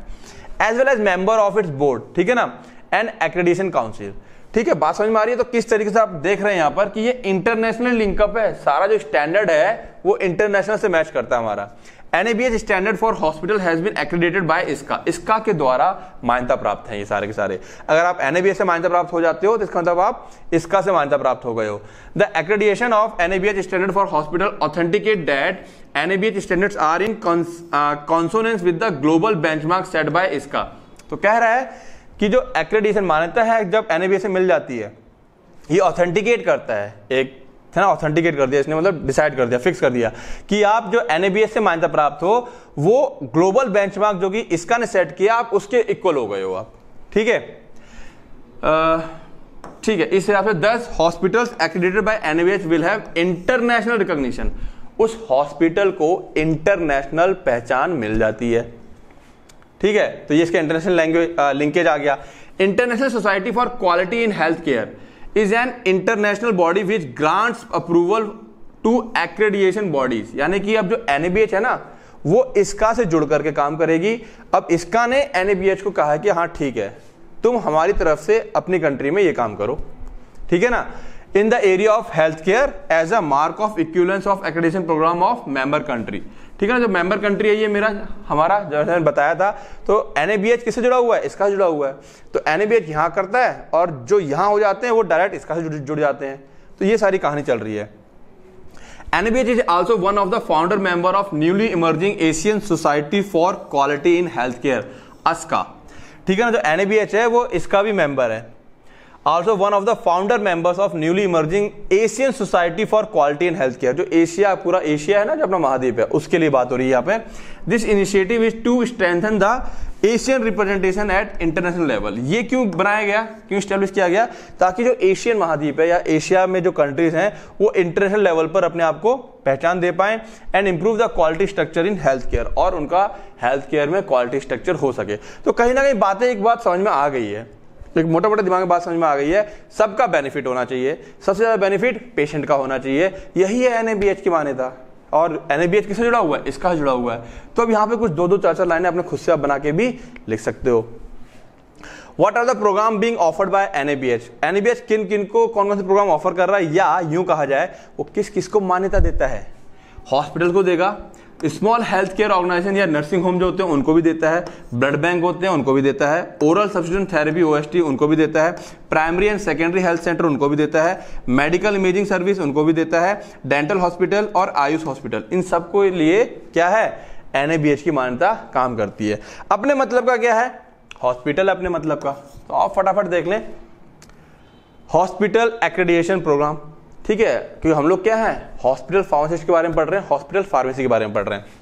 as well as member of its board ठीक है ना एंड एक्रेडिशन काउंसिल ठीक है बात समझ में आ रही है तो किस तरीके से आप देख रहे हैं यहां पर कि ये इंटरनेशनल लिंकअप है सारा जो स्टैंडर्ड है वो इंटरनेशनल से मैच करता है हमारा NABH standard for hospital has been accredited by इसका इसका के द्वारा मान्यता प्राप्त है ये सारे के सारे अगर आप एनएबीएच से मान्यता प्राप्त हो जाते हो तो इसका मतलब आप इसका से मान्यता प्राप्त हो गए हो the accreditation of NABH standard for hospital authenticate that NABH standards are in consonance with the global benchmark set by इसका तो कह रहा है कि जो एक्रेडिशन मान्यता है जब एन से e मिल जाती है ये ऑथेंटिकेट करता है एक है ना ऑथेंटिकेट कर दिया इसने मतलब डिसाइड कर दिया फिक्स कर दिया कि आप जो एन से e मान्यता प्राप्त हो वो ग्लोबल बेंचमार्क जो कि इसका ने सेट किया आप उसके इक्वल हो गए हो आप ठीक है ठीक है इस हिसाब से दस hospital accredited by N will have international recognition उस हॉस्पिटल को इंटरनेशनल पहचान मिल जाती है ठीक है तो ये इसके इंटरनेशनल लैंग्वेज लिंकेज आ गया international society for quality in health care is an international body which grants approval to accreditation bodies यानी कि अब जो एन है ना वो इसका से जुड़ करके काम करेगी अब इसका ने एन को कहा कि हाँ ठीक है तुम हमारी तरफ से अपनी कंट्री में ये काम करो ठीक है ना in the area of health care as a mark of equivalence of accreditation programme of member country ठीक है ना जो मेंबर कंट्री है ये मेरा हमारा जो मैंने बताया था तो एन किससे जुड़ा हुआ है इसका जुड़ा हुआ है तो एन ए यहाँ करता है और जो यहाँ हो जाते हैं वो डायरेक्ट इसका से जुड़, जुड़ जाते हैं तो ये सारी कहानी चल रही है B H is also one of the founder member of newly emerging Asian society for quality in health care ASQua ठीक है ना जो एन बी एच है वो इसका भी मेंबर है also one of the founder members of newly emerging Asian society for quality in health care जो एशिया पूरा एशिया है ना जो अपना महाद्वीप है उसके लिए बात हो रही है यहाँ पे this initiative is to strengthen the Asian representation at international level ये क्यों बनाया गया क्यों स्टेब्लिश किया गया ताकि जो एशियन महाद्वीप है या एशिया में जो कंट्रीज हैं वो इंटरनेशनल लेवल पर अपने आप को पहचान दे पाए and improve the quality structure in health care और उनका हेल्थ केयर में क्वालिटी स्ट्रक्चर हो सके तो कहीं ना कहीं बातें एक बात समझ में आ गई है तो एक मोटा मोटा दिमाग में बात समझ में आ गई है सबका बेनिफिट होना चाहिए सबसे ज़्यादा बेनिफिट पेशेंट का होना चाहिए यही है एन की मान्यता और एन ए किससे जुड़ा हुआ है इसका जुड़ा हुआ है तो अब यहाँ पे कुछ दो दो चार चार लाइनें अपने खुद से आप बना के भी लिख सकते हो what are the programme being offered by N A B B H N H किन किन को कौन कौन से प्रोग्राम ऑफर कर रहा है या यूं कहा जाए वो किस किस को मान्यता देता है हॉस्पिटल को देगा स्मॉल हेल्थ केयर ऑर्गेनाइजेशन या नर्सिंग होम जो होते हैं उनको भी देता है ब्लड बैंक होते हैं उनको भी देता है ओरल सब्सिडेंट थेरेपी ओएसटी उनको भी देता है primary and secondary health centre उनको भी देता है मेडिकल इमेजिंग सर्विस उनको भी देता है डेंटल हॉस्पिटल और आयुष हॉस्पिटल इन सबको लिए क्या है एन की मान्यता काम करती है अपने मतलब का क्या है हॉस्पिटल अपने मतलब का तो आप फटाफट देख लें हॉस्पिटल एक्रेडिएशन प्रोग्राम ठीक है क्योंकि हम लोग क्या है हॉस्पिटल फार्मासिस्ट के बारे में पढ़ रहे हैं हॉस्पिटल फार्मेसी के बारे में पढ़ रहे हैं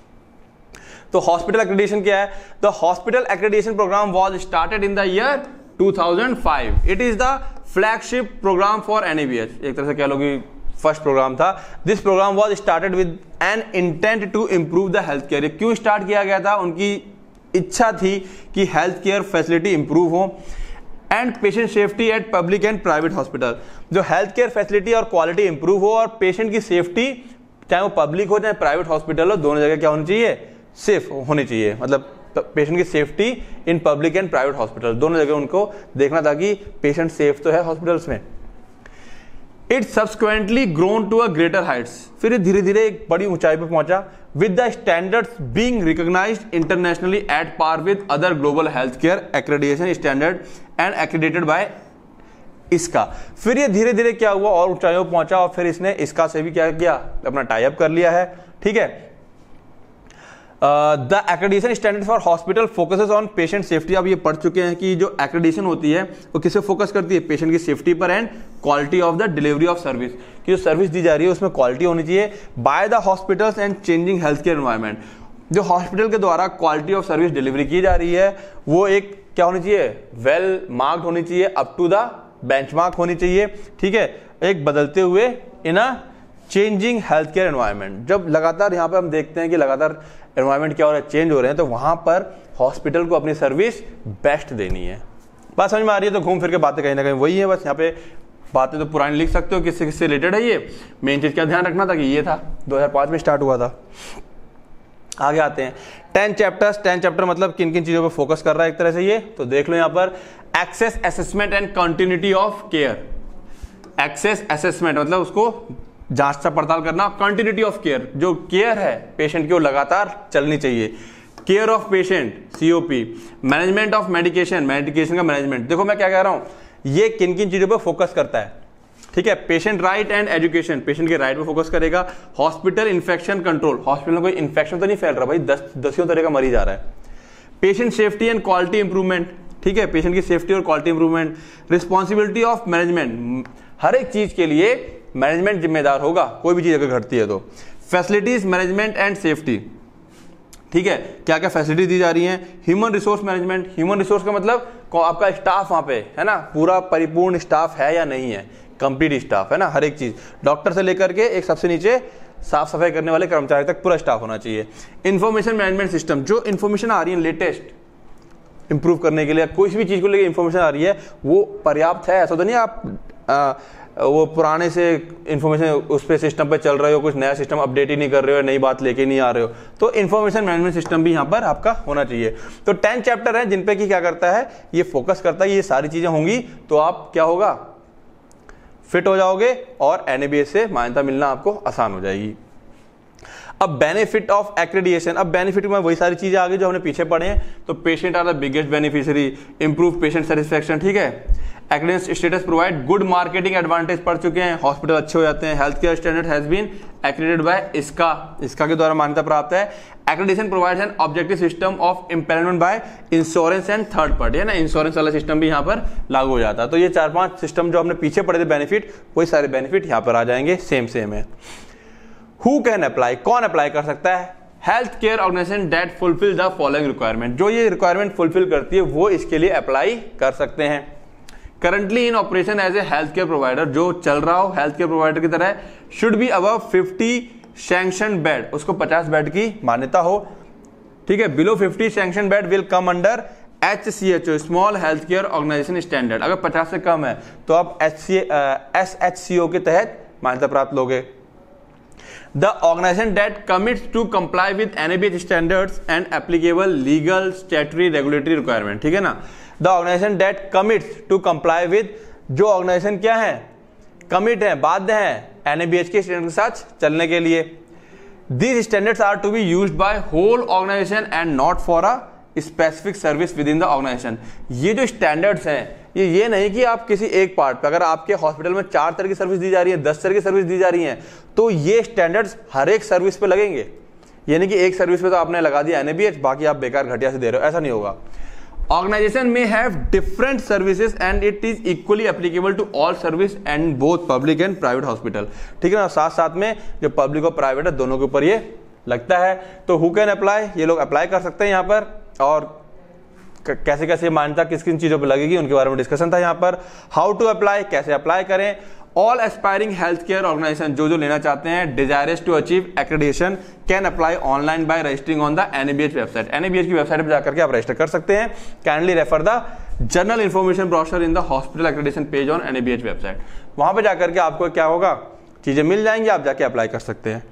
तो हॉस्पिटल एक्रेडिटेशन क्या है the hospital accreditation programme was started in the year 2005 it is the flagship programme for NABH एक तरह से कह लो कि फर्स्ट प्रोग्राम था this programme was started with an intent to improve the health care क्यों स्टार्ट किया गया था उनकी इच्छा थी कि हेल्थ केयर फैसिलिटी इंप्रूव हो and patient safety at public and private hospital जो हेल्थ केयर फैसिलिटी और क्वालिटी इंप्रूव हो और पेशेंट की सेफ्टी चाहे वो पब्लिक हो चाहे प्राइवेट हॉस्पिटल हो दोनों जगह क्या होनी चाहिए सेफ होनी चाहिए मतलब पेशेंट की safety in public and private hospital दोनों जगह उनको देखना था कि पेशेंट सेफ तो है हॉस्पिटल्स में it subsequently grown to a greater heights फिर धीरे धीरे एक बड़ी ऊंचाई पर पहुंचा with the standard being recognise internationally at par with other global health care accreditation standard and accredited by इसका फिर ये धीरे धीरे क्या हुआ और ऊंचाइयों पहुंचा और फिर इसने इसका से भी क्या किया अपना टाइप कर लिया है ठीक है the accreditation standard for hospital focuses on patient safety आप ये पढ़ चुके हैं कि जो एक्रेडिशन होती है वो किसे फोकस करती है पेशेंट की सेफ्टी पर and quality of the delivery of service कि जो सर्विस दी जा रही है उसमें क्वालिटी होनी चाहिए by the hospitals and changing health care environment जो हॉस्पिटल के द्वारा क्वालिटी ऑफ सर्विस डिलीवरी की जा रही है वो एक क्या होनी चाहिए वेल मार्क्ड होनी चाहिए अप टू द बेंचमार्क होनी चाहिए ठीक है एक बदलते हुए in a changing health care environment जब लगातार यहाँ पर हम देखते हैं कि लगातार एनवायरमेंट क्या हो रहा है चेंज हो रहे हैं तो वहाँ पर हॉस्पिटल को अपनी सर्विस बेस्ट देनी है बात समझ में आ रही है तो घूम फिर के बातें कहीं ना कहीं वही है बस यहाँ पे बातें तो पुरानी लिख सकते हो किससे किससे रिलेटेड है ये मेन चीज़ क्या ध्यान रखना था कि ये था 2005 में स्टार्ट हुआ था आगे आते हैं टेन चैप्टर्स टेन चैप्टर मतलब किन किन चीज़ों पर फोकस कर रहा है एक तरह से ये तो देख लो यहाँ पर access assessment and continuity of care access assessment मतलब उसको जांच से पड़ताल करना कंटिन्यूटी ऑफ केयर जो केयर है पेशेंट की वो लगातार चलनी चाहिए care of patient COP management of medication medication का मैनेजमेंट देखो मैं क्या कह रहा हूं ये किन किन चीज़ों पर फोकस करता है ठीक है patient right and education patient के राइट right पर फोकस करेगा हॉस्पिटल इन्फेक्शन कंट्रोल हॉस्पिटल में कोई इन्फेक्शन तो नहीं फैल रहा भाई दस दसियों तरह का मरीज आ रहा है patient safety and quality improvement ठीक है पेशेंट की सेफ्टी और quality improvement responsibility of management हर एक चीज के लिए मैनेजमेंट जिम्मेदार होगा कोई भी चीज़ अगर घटती है तो फैसिलिटीज़ मैनेजमेंट एंड सेफ्टी ठीक है क्या क्या फैसिलिटी दी जा रही हैं human resource management human resource का मतलब आपका स्टाफ वहां पे है ना पूरा परिपूर्ण स्टाफ है या नहीं है कंप्लीट स्टाफ है ना हर एक चीज़ डॉक्टर से लेकर के एक सबसे नीचे साफ सफाई करने वाले कर्मचारी तक पूरा स्टाफ होना चाहिए इन्फॉर्मेशन मैनेजमेंट सिस्टम जो इन्फॉर्मेशन आ रही है लेटेस्ट इंप्रूव करने के लिए कोई भी चीज़ को लेकर इन्फॉर्मेशन आ रही है वो पर्याप्त है ऐसा तो नहीं आप वो पुराने से इन्फॉर्मेशन उस पर सिस्टम पर चल रहे हो कुछ नया सिस्टम अपडेट ही नहीं कर रहे हो नई बात लेके नहीं आ रहे हो तो इन्फॉर्मेशन मैनेजमेंट सिस्टम भी यहाँ पर आपका होना चाहिए तो टेन चैप्टर है जिनपे की क्या करता है ये फोकस करता है ये सारी चीज़ें होंगी तो आप क्या होगा फिट हो जाओगे और एन से मान्यता मिलना आपको आसान हो जाएगी अब बेनिफिट ऑफ एक्रेडिएशन अब बेनिफिट में वही सारी चीज़ें आ गई जो हमने पीछे पढ़े हैं तो patient are the biggest beneficiary improve patient satisfaction ठीक है एक्डेंस status provide good marketing advantage पड़ चुके हैं हॉस्पिटल अच्छे हो जाते हैं health care standard has been accredited by इसका इसका के द्वारा मान्यता प्राप्त है accreditation provide an objective system of empanelment by insurance and third party है ना इंश्योरेंस वाला सिस्टम भी यहाँ पर लागू हो जाता है तो ये चार पांच सिस्टम जो हमने पीछे पड़े थे बेनिफिट वही सारे बेनिफिट यहाँ पर आ जाएंगे सेम सेम है हु कैन अप्लाई कौन अप्लाई कर सकता है health care organisation that fulfil the following requirement जो ये रिक्वायरमेंट फुलफिल करती है वो इसके लिए अप्लाई कर सकते हैं currently in operation as a health care provider जो चल रहा हो हेल्थ केयर प्रोवाइडर की तरह should be above fifty sanction bed उसको पचास बेड की मान्यता हो ठीक है below fifty sanction bed will come under H C H O small health care organisation standard अगर पचास से कम है तो आप H C S H C O के तहत मान्यता प्राप्त लोगे the organisation that commits to comply with NABH standards and applicable legal statutory regulatory requirement ठीक है ना the organisation that commits to comply with जो ऑर्गेनाइजेशन क्या है कमिट है बाध्य है एन के स्टैंडर्ड के साथ चलने के लिए these standards are to be use by whole organisation and not for a specific service within the organisation ये जो स्टैंडर्ड्स हैं ये ये नहीं कि आप किसी एक पार्ट पर अगर आपके हॉस्पिटल में चार तरह की सर्विस दी जा रही है दस तरह की सर्विस दी जा रही है तो ये स्टैंडर्ड्स हर एक सर्विस पे लगेंगे यानी कि एक सर्विस पे तो आपने लगा दिया एनएबीएच बाकी आप बेकार घटिया से दे रहे हो ऐसा नहीं होगा ऑर्गेनाइजेशन में have different services and it is equally applicable to all service and both public and private hospital ठीक है ना साथ साथ में जो पब्लिक और प्राइवेट है दोनों के ऊपर ये लगता है तो हु कैन अप्लाई ये लोग अप्लाई कर सकते हैं यहाँ पर और कैसे कैसे मान्यता किस किन चीज़ों पर लगेगी उनके बारे में डिस्कशन था यहाँ पर हाउ टू अप्लाई कैसे अप्लाई करें all aspiring health care organisation जो जो लेना चाहते हैं desirous to achieve accreditation can apply online by registering on the NABH website NABH की वेबसाइट पर जाकर के आप रजिस्टर कर सकते हैं kindly refer the general information brochure in the hospital accreditation page on NABH website वहां पर जाकर के आपको क्या होगा चीजें मिल जाएंगी आप जाके अप्लाई कर सकते हैं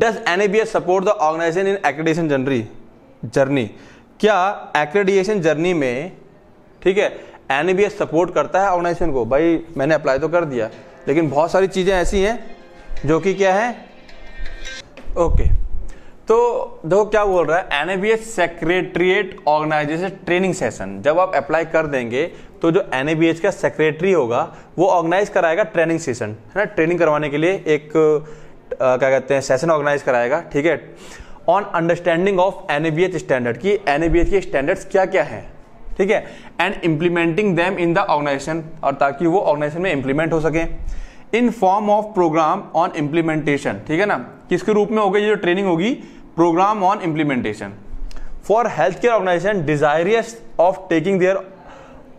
does NABH support the organisation in accreditation जनरी जर्नी क्या एक्रेडिएशन जर्नी में ठीक है एन सपोर्ट e करता है ऑर्गेनाइजेशन को भाई मैंने अप्लाई तो कर दिया लेकिन बहुत सारी चीज़ें ऐसी हैं जो कि क्या है ओके तो देखो क्या बोल रहा है an secretariat organisation training session जब आप अप्लाई कर देंगे तो जो एन e का सेक्रेटरी होगा वो ऑर्गेनाइज कराएगा ट्रेनिंग सेशन है ना ट्रेनिंग करवाने के लिए एक आ, क्या कहते हैं सेशन ऑर्गेनाइज कराएगा ठीक है on understanding of an standard कि एन e के स्टैंडर्ड्स क्या क्या हैं ठीक है and implementing them in the organisation और ताकि वो ऑर्गेनाइजेशन में इम्प्लीमेंट हो सके in form of programme on implementation ठीक है ना किसके रूप में होगा ये जो ट्रेनिंग होगी programme on implementation for health care organisation desirous of taking their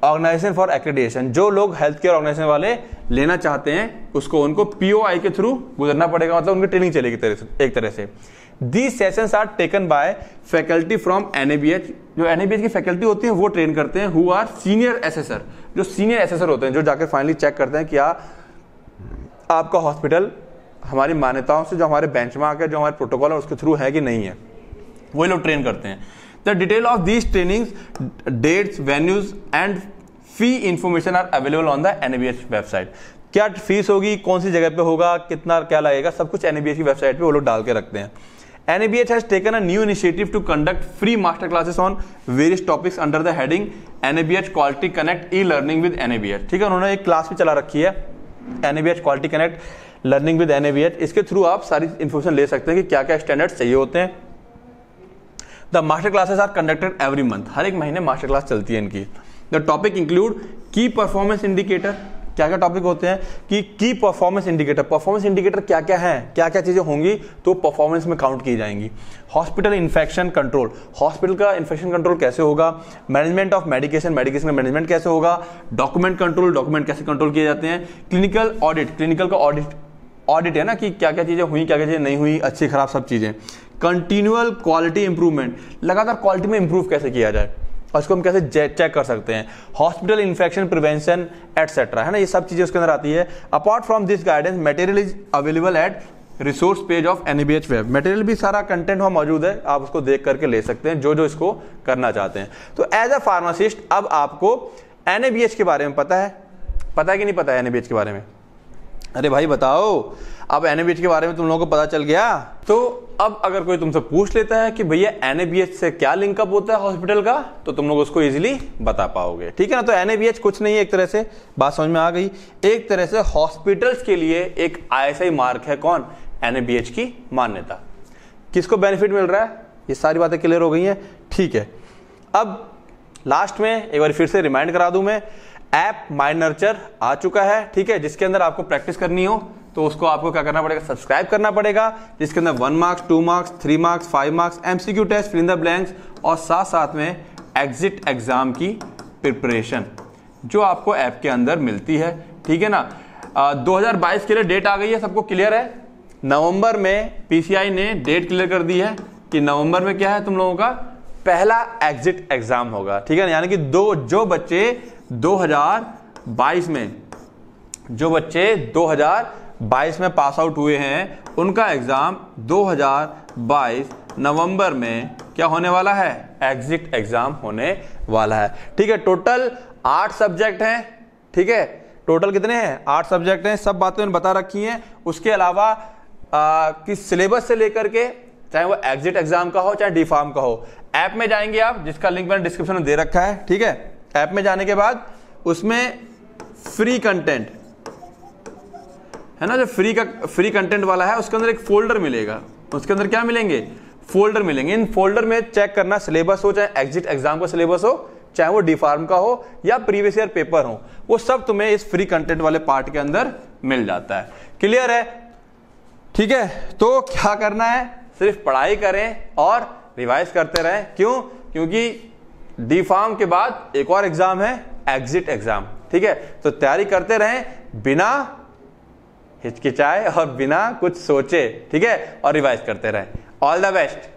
organisation for accreditation जो लोग हेल्थ केयर ऑर्गेनाइजेशन वाले लेना चाहते हैं उसको उनको पीओआई के थ्रू गुजरना पड़ेगा मतलब उनकी ट्रेनिंग चलेगी एक तरह से the session are taken by faculty from NABH जो एनएबीएच की फैकल्टी होती है वो ट्रेन करते हैं हु आर सीनियर एसेसर जो सीनियर एसेसर होते हैं जो जाकर फाइनली चेक करते हैं क्या आपका हॉस्पिटल हमारी मान्यताओं से जो हमारे बेंचमार्क है जो हमारे प्रोटोकॉल है उसके थ्रू है कि नहीं है वही लोग ट्रेन करते हैं the detail of these training dates venues and fee information are available on the NBH website क्या फीस होगी कौन सी जगह पे होगा कितना क्या लगेगा सब कुछ एनबीएच की वेबसाइट पे वो लोग डाल के रखते हैं NABH has taken a new initiative to conduct free master classes on various topics under the heading NABH Quality Connect e-learning with NABH ठीक है उन्होंने एक क्लास भी चला रखी है NABH Quality Connect learning with NABH इसके थ्रू आप सारी इन्फॉर्मेशन ले सकते हैं कि क्या क्या स्टैंडर्ड चाहिए होते हैं the master classes are conducted every month हर एक महीने मास्टर क्लास चलती है इनकी the topic include key performance indicator क्या क्या टॉपिक होते हैं कि की परफॉर्मेंस इंडिकेटर परफॉर्मेंस इंडिकेटर क्या क्या है क्या क्या चीज़ें होंगी तो परफॉर्मेंस में काउंट की जाएंगी हॉस्पिटल इन्फेक्शन कंट्रोल हॉस्पिटल का इन्फेक्शन कंट्रोल कैसे होगा मैनेजमेंट ऑफ मेडिकेशन मेडिकेशन का मैनेजमेंट कैसे होगा डॉक्यूमेंट कंट्रोल डॉक्यूमेंट कैसे कंट्रोल किए जाते हैं क्लिनिकल ऑडिट क्लिनिकल का ऑडिट ऑडिट है ना कि क्या क्या चीज़ें हुई क्या क्या चीज़ें नहीं हुई अच्छी खराब सब चीज़ें कंटिन्यूअल क्वालिटी इंप्रूवमेंट लगातार क्वालिटी में इंप्रूव कैसे किया जाए और इसको हम कैसे चेक कर सकते हैं हॉस्पिटल इन्फेक्शन प्रिवेंशन एटसेट्रा है ना ये सब चीज़ें उसके अंदर आती है apart from this guidance material is available at resource page of N B H web material भी सारा कंटेंट वहाँ मौजूद है आप उसको देख करके ले सकते हैं जो जो इसको करना चाहते हैं तो एज अ फार्मासिस्ट अब आपको एन के बारे में पता है पता है कि नहीं पता है एन के बारे में अरे भाई बताओ अब एन के बारे में तुम लोगों को पता चल गया तो अब अगर कोई तुमसे पूछ लेता है कि भैया एन से क्या लिंकअप होता है हॉस्पिटल का तो तुम लोग उसको इजीली बता पाओगे ठीक है ना तो एन कुछ नहीं है एक तरह से बात समझ में आ गई एक तरह से हॉस्पिटल्स के लिए एक आई मार्क है कौन एन की मान्यता किसको बेनिफिट मिल रहा है ये सारी बातें क्लियर हो गई हैं ठीक है अब लास्ट में एक बार फिर से रिमाइंड करा दूं मैं ऐप माइनर्चर आ चुका है ठीक है जिसके अंदर आपको प्रैक्टिस करनी हो तो उसको आपको क्या करना पड़ेगा सब्सक्राइब करना पड़ेगा जिसके अंदर one marks two marks three marks five marks MCQ test fill in the blanks और साथ साथ में एग्जिट एग्जाम की प्रिपरेशन जो आपको ऐप के अंदर मिलती है ठीक है ना हजार बाईस के लिए डेट आ गई है सबको क्लियर है नवंबर में पीसीआई ने डेट क्लियर कर दी है कि नवंबर में क्या है तुम लोगों का पहला एग्जिट एग्जाम होगा ठीक है ना यानी कि दो जो बच्चे 2022 में जो बच्चे हजार 2022 में पास आउट हुए हैं उनका एग्ज़ाम 2022 नवंबर में क्या होने वाला है एग्जिट एग्ज़ाम होने वाला है ठीक है टोटल आठ सब्जेक्ट हैं ठीक है टोटल कितने हैं आठ सब्जेक्ट हैं सब बातें बता रखी हैं उसके अलावा किस सिलेबस से लेकर के चाहे वो एग्जिट एग्जाम का हो चाहे डी फार्म का हो ऐप में जाएंगे आप जिसका लिंक मैंने डिस्क्रिप्शन में दे रखा है ठीक है ऐप में जाने के बाद उसमें फ्री कंटेंट है ना जो फ्री का फ्री कंटेंट वाला है उसके अंदर एक फोल्डर मिलेगा उसके अंदर क्या मिलेंगे फोल्डर मिलेंगे इन फोल्डर में चेक करना सिलेबस हो चाहे एग्जिट एग्जाम का सिलेबस हो चाहे वो डी फार्म का हो या प्रीवियस ईयर पेपर हो वो सब तुम्हें इस फ्री कंटेंट वाले पार्ट के अंदर मिल जाता है क्लियर है ठीक है तो क्या करना है सिर्फ पढ़ाई करें और रिवाइज करते रहें क्यों क्योंकि डी फार्म के बाद एक और एग्जाम है एग्जिट एग्जाम ठीक है तो तैयारी करते रहें बिना हिचकिचाए और बिना कुछ सोचे ठीक है और रिवाइज करते रहें ऑल द बेस्ट